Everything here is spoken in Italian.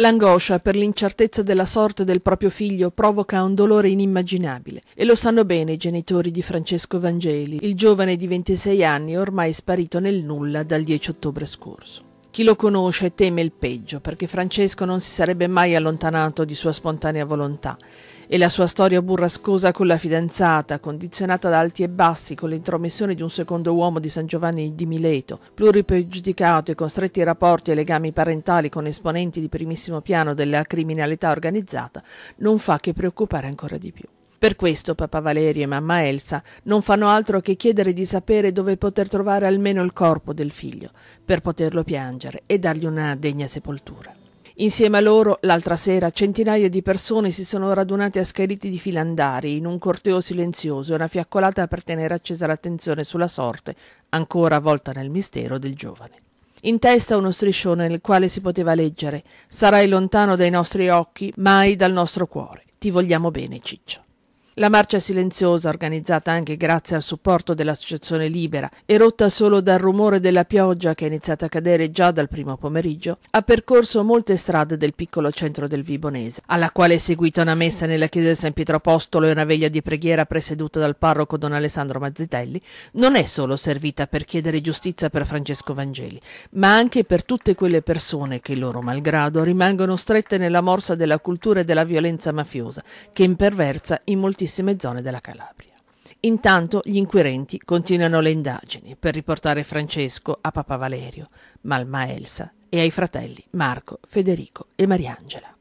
L'angoscia per l'incertezza della sorte del proprio figlio provoca un dolore inimmaginabile e lo sanno bene i genitori di Francesco Vangeli, il giovane di 26 anni ormai sparito nel nulla dal 10 ottobre scorso. Chi lo conosce teme il peggio, perché Francesco non si sarebbe mai allontanato di sua spontanea volontà e la sua storia burrascosa con la fidanzata, condizionata da alti e bassi, con l'intromissione di un secondo uomo di San Giovanni di Mileto, pluripregiudicato e con stretti rapporti e legami parentali con esponenti di primissimo piano della criminalità organizzata, non fa che preoccupare ancora di più. Per questo papà Valerio e mamma Elsa non fanno altro che chiedere di sapere dove poter trovare almeno il corpo del figlio, per poterlo piangere e dargli una degna sepoltura. Insieme a loro, l'altra sera, centinaia di persone si sono radunate a Scheriti di Filandari in un corteo silenzioso e una fiaccolata per tenere accesa l'attenzione sulla sorte, ancora avvolta nel mistero del giovane. In testa uno striscione nel quale si poteva leggere Sarai lontano dai nostri occhi, mai dal nostro cuore. Ti vogliamo bene, Ciccio. La marcia silenziosa, organizzata anche grazie al supporto dell'Associazione Libera e rotta solo dal rumore della pioggia che è iniziata a cadere già dal primo pomeriggio, ha percorso molte strade del piccolo centro del Vibonese, alla quale è seguita una messa nella chiesa di San Pietro Apostolo e una veglia di preghiera presieduta dal parroco don Alessandro Mazzitelli, non è solo servita per chiedere giustizia per Francesco Vangeli, ma anche per tutte quelle persone che, loro malgrado, rimangono strette nella morsa della cultura e della violenza mafiosa, che imperversa in molti moltissime zone della Calabria. Intanto gli inquirenti continuano le indagini per riportare Francesco a Papa Valerio, Malma Elsa e ai fratelli Marco, Federico e Mariangela.